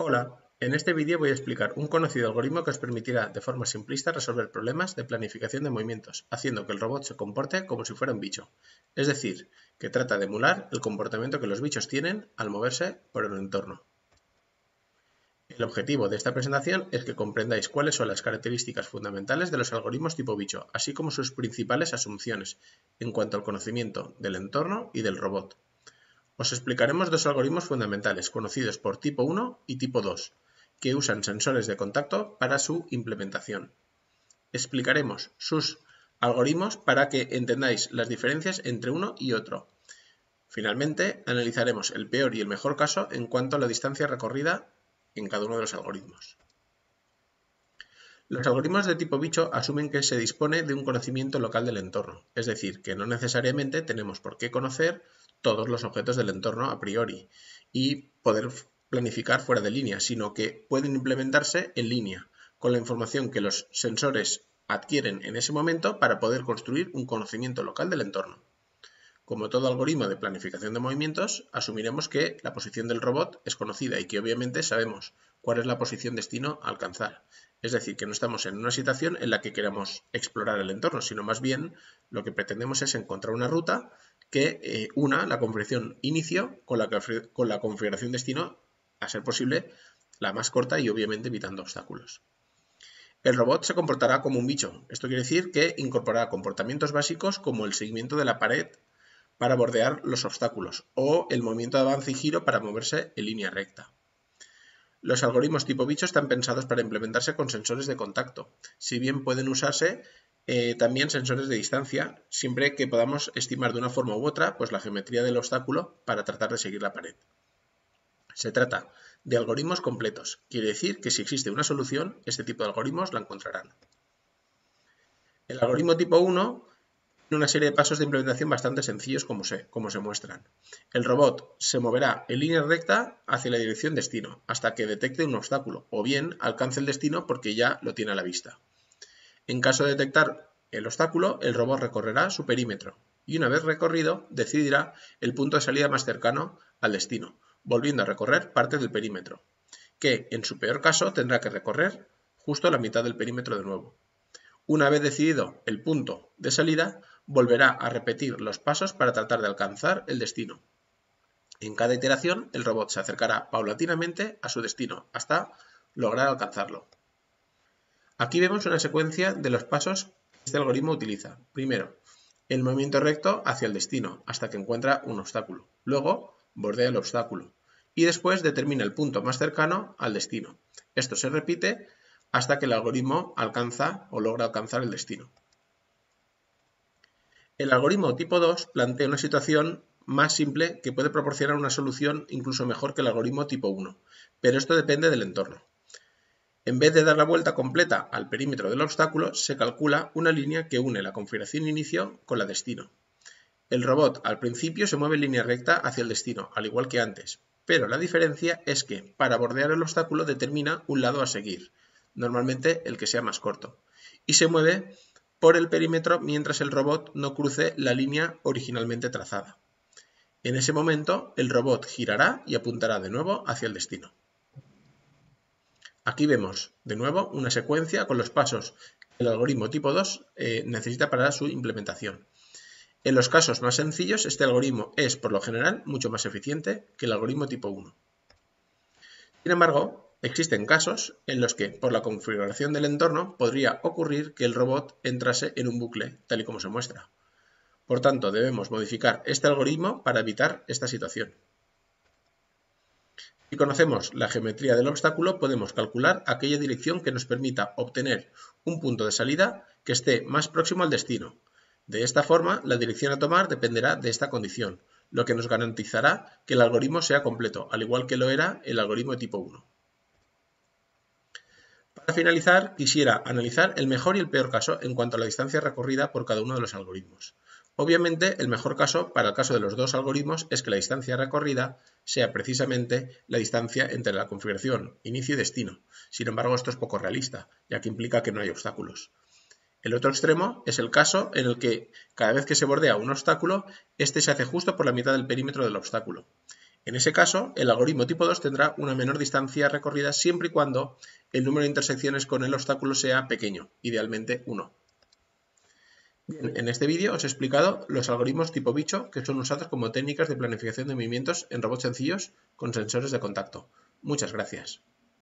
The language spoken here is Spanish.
Hola, en este vídeo voy a explicar un conocido algoritmo que os permitirá de forma simplista resolver problemas de planificación de movimientos, haciendo que el robot se comporte como si fuera un bicho, es decir, que trata de emular el comportamiento que los bichos tienen al moverse por el entorno. El objetivo de esta presentación es que comprendáis cuáles son las características fundamentales de los algoritmos tipo bicho, así como sus principales asunciones en cuanto al conocimiento del entorno y del robot. Os explicaremos dos algoritmos fundamentales conocidos por tipo 1 y tipo 2, que usan sensores de contacto para su implementación. Explicaremos sus algoritmos para que entendáis las diferencias entre uno y otro. Finalmente, analizaremos el peor y el mejor caso en cuanto a la distancia recorrida en cada uno de los algoritmos. Los algoritmos de tipo bicho asumen que se dispone de un conocimiento local del entorno, es decir, que no necesariamente tenemos por qué conocer todos los objetos del entorno a priori y poder planificar fuera de línea, sino que pueden implementarse en línea, con la información que los sensores adquieren en ese momento para poder construir un conocimiento local del entorno. Como todo algoritmo de planificación de movimientos, asumiremos que la posición del robot es conocida y que obviamente sabemos cuál es la posición destino a alcanzar. Es decir, que no estamos en una situación en la que queramos explorar el entorno, sino más bien lo que pretendemos es encontrar una ruta que eh, una la configuración inicio con la, con la configuración destino, a ser posible, la más corta y obviamente evitando obstáculos. El robot se comportará como un bicho. Esto quiere decir que incorporará comportamientos básicos como el seguimiento de la pared para bordear los obstáculos o el movimiento de avance y giro para moverse en línea recta. Los algoritmos tipo bicho están pensados para implementarse con sensores de contacto, si bien pueden usarse eh, también sensores de distancia, siempre que podamos estimar de una forma u otra pues, la geometría del obstáculo para tratar de seguir la pared. Se trata de algoritmos completos, quiere decir que si existe una solución, este tipo de algoritmos la encontrarán. El algoritmo tipo 1 una serie de pasos de implementación bastante sencillos como se, como se muestran. El robot se moverá en línea recta hacia la dirección destino hasta que detecte un obstáculo o bien alcance el destino porque ya lo tiene a la vista. En caso de detectar el obstáculo, el robot recorrerá su perímetro y una vez recorrido decidirá el punto de salida más cercano al destino, volviendo a recorrer parte del perímetro, que en su peor caso tendrá que recorrer justo la mitad del perímetro de nuevo. Una vez decidido el punto de salida, volverá a repetir los pasos para tratar de alcanzar el destino. En cada iteración, el robot se acercará paulatinamente a su destino hasta lograr alcanzarlo. Aquí vemos una secuencia de los pasos que este algoritmo utiliza. Primero, el movimiento recto hacia el destino hasta que encuentra un obstáculo. Luego, bordea el obstáculo. Y después determina el punto más cercano al destino. Esto se repite hasta que el algoritmo alcanza o logra alcanzar el destino. El algoritmo tipo 2 plantea una situación más simple que puede proporcionar una solución incluso mejor que el algoritmo tipo 1, pero esto depende del entorno. En vez de dar la vuelta completa al perímetro del obstáculo, se calcula una línea que une la configuración inicio con la destino. El robot al principio se mueve en línea recta hacia el destino, al igual que antes, pero la diferencia es que para bordear el obstáculo determina un lado a seguir, normalmente el que sea más corto, y se mueve por el perímetro mientras el robot no cruce la línea originalmente trazada. En ese momento, el robot girará y apuntará de nuevo hacia el destino. Aquí vemos de nuevo una secuencia con los pasos que el algoritmo tipo 2 eh, necesita para su implementación. En los casos más sencillos, este algoritmo es, por lo general, mucho más eficiente que el algoritmo tipo 1. Sin embargo, Existen casos en los que, por la configuración del entorno, podría ocurrir que el robot entrase en un bucle, tal y como se muestra. Por tanto, debemos modificar este algoritmo para evitar esta situación. Si conocemos la geometría del obstáculo, podemos calcular aquella dirección que nos permita obtener un punto de salida que esté más próximo al destino. De esta forma, la dirección a tomar dependerá de esta condición, lo que nos garantizará que el algoritmo sea completo, al igual que lo era el algoritmo de tipo 1. Para finalizar, quisiera analizar el mejor y el peor caso en cuanto a la distancia recorrida por cada uno de los algoritmos. Obviamente, el mejor caso para el caso de los dos algoritmos es que la distancia recorrida sea precisamente la distancia entre la configuración inicio y destino. Sin embargo, esto es poco realista, ya que implica que no hay obstáculos. El otro extremo es el caso en el que cada vez que se bordea un obstáculo, este se hace justo por la mitad del perímetro del obstáculo. En ese caso, el algoritmo tipo 2 tendrá una menor distancia recorrida siempre y cuando el número de intersecciones con el obstáculo sea pequeño, idealmente 1. en este vídeo os he explicado los algoritmos tipo bicho que son usados como técnicas de planificación de movimientos en robots sencillos con sensores de contacto. Muchas gracias.